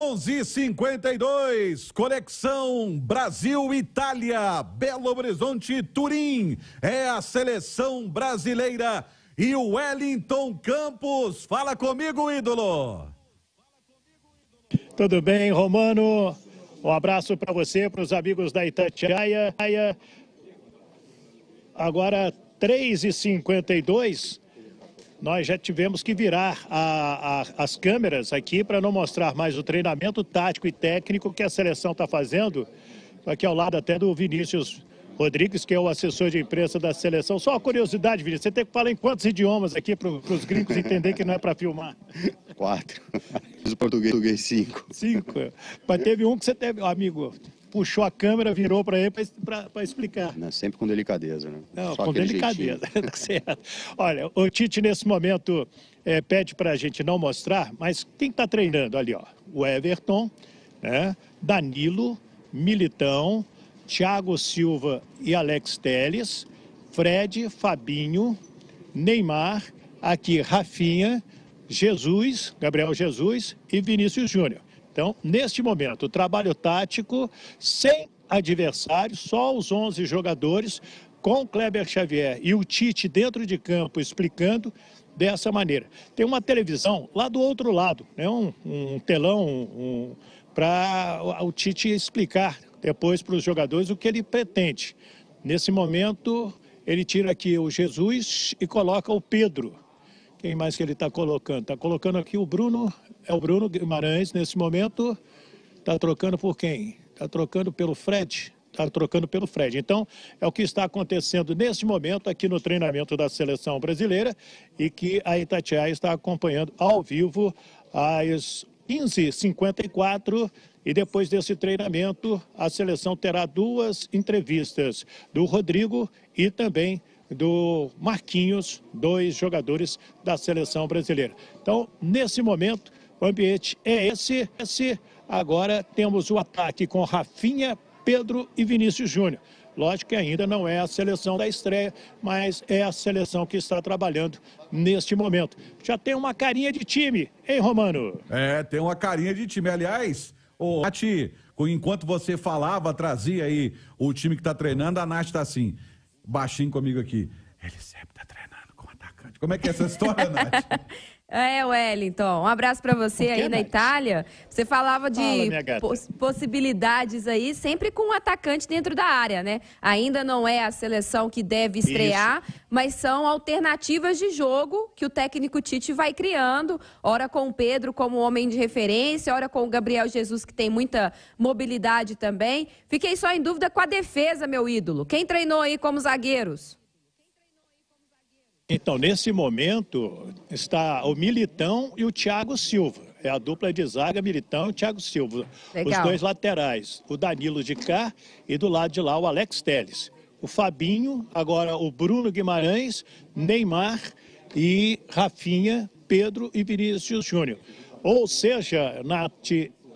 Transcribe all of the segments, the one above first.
11:52 Conexão Brasil-Itália, Belo Horizonte, Turim. É a seleção brasileira e o Wellington Campos. Fala comigo, ídolo. Tudo bem, Romano? Um abraço para você, para os amigos da Itatiaia. Agora 3:52 nós já tivemos que virar a, a, as câmeras aqui para não mostrar mais o treinamento tático e técnico que a seleção está fazendo, aqui ao lado até do Vinícius Rodrigues, que é o assessor de imprensa da seleção. Só uma curiosidade, Vinícius, você tem que falar em quantos idiomas aqui para os gringos entender que não é para filmar? Quatro. O português, português, cinco. Cinco. Mas teve um que você teve, amigo, puxou a câmera, virou para ele para explicar. Não, né, sempre com delicadeza, né? Não, Só com delicadeza, tá certo. Olha, o Tite, nesse momento, é, pede para a gente não mostrar, mas quem está treinando ali, ó? O Everton, né? Danilo, Militão, Thiago Silva e Alex Teles, Fred, Fabinho, Neymar, aqui Rafinha, Jesus, Gabriel Jesus e Vinícius Júnior. Então, neste momento, trabalho tático sem adversário, só os 11 jogadores, com Kleber Xavier e o Tite dentro de campo explicando dessa maneira. Tem uma televisão lá do outro lado, né? um, um telão um, para o Tite explicar depois para os jogadores o que ele pretende. Nesse momento, ele tira aqui o Jesus e coloca o Pedro. Quem mais que ele está colocando? Está colocando aqui o Bruno, é o Bruno Guimarães nesse momento. Está trocando por quem? Está trocando pelo Fred. Está trocando pelo Fred. Então, é o que está acontecendo neste momento aqui no treinamento da seleção brasileira e que a Itatiaia está acompanhando ao vivo às 15h54 e depois desse treinamento, a seleção terá duas entrevistas do Rodrigo e também do Marquinhos, dois jogadores da seleção brasileira. Então, nesse momento, o ambiente é esse. esse. Agora temos o ataque com Rafinha, Pedro e Vinícius Júnior. Lógico que ainda não é a seleção da estreia, mas é a seleção que está trabalhando neste momento. Já tem uma carinha de time, hein, Romano? É, tem uma carinha de time. Aliás, o Nath, enquanto você falava, trazia aí o time que está treinando, a Nath está assim baixinho comigo aqui. Ele sempre tá treinando como atacante. Como é que é essa história, Nath? É, Wellington, um abraço para você aí na Itália. Você falava de Fala, poss possibilidades aí, sempre com um atacante dentro da área, né? Ainda não é a seleção que deve estrear, Isso. mas são alternativas de jogo que o técnico Tite vai criando, ora com o Pedro como homem de referência, ora com o Gabriel Jesus, que tem muita mobilidade também. Fiquei só em dúvida com a defesa, meu ídolo. Quem treinou aí como zagueiros? Então, nesse momento, está o Militão e o Thiago Silva. É a dupla de zaga, Militão e Thiago Silva. Legal. Os dois laterais, o Danilo de cá e do lado de lá o Alex Teles. O Fabinho, agora o Bruno Guimarães, Neymar e Rafinha, Pedro e Vinícius Júnior. Ou seja, Nath,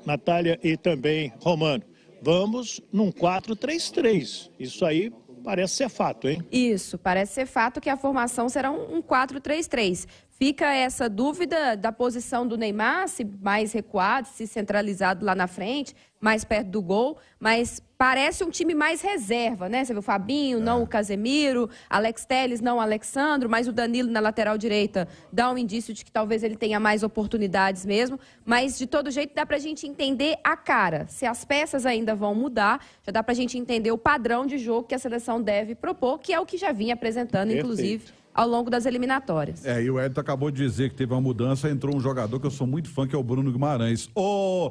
Natália e também Romano, vamos num 4-3-3. Isso aí Parece ser fato, hein? Isso, parece ser fato que a formação será um 4-3-3. Fica essa dúvida da posição do Neymar, se mais recuado, se centralizado lá na frente, mais perto do gol, mas parece um time mais reserva, né? Você viu o Fabinho, não o é. Casemiro, Alex Teles, não o Alexandro, mas o Danilo na lateral direita dá um indício de que talvez ele tenha mais oportunidades mesmo, mas de todo jeito dá pra gente entender a cara, se as peças ainda vão mudar, já dá pra gente entender o padrão de jogo que a seleção deve propor, que é o que já vinha apresentando, Perfeito. inclusive ao longo das eliminatórias. É, e o Edito acabou de dizer que teve uma mudança, entrou um jogador que eu sou muito fã, que é o Bruno Guimarães. Ô! Oh!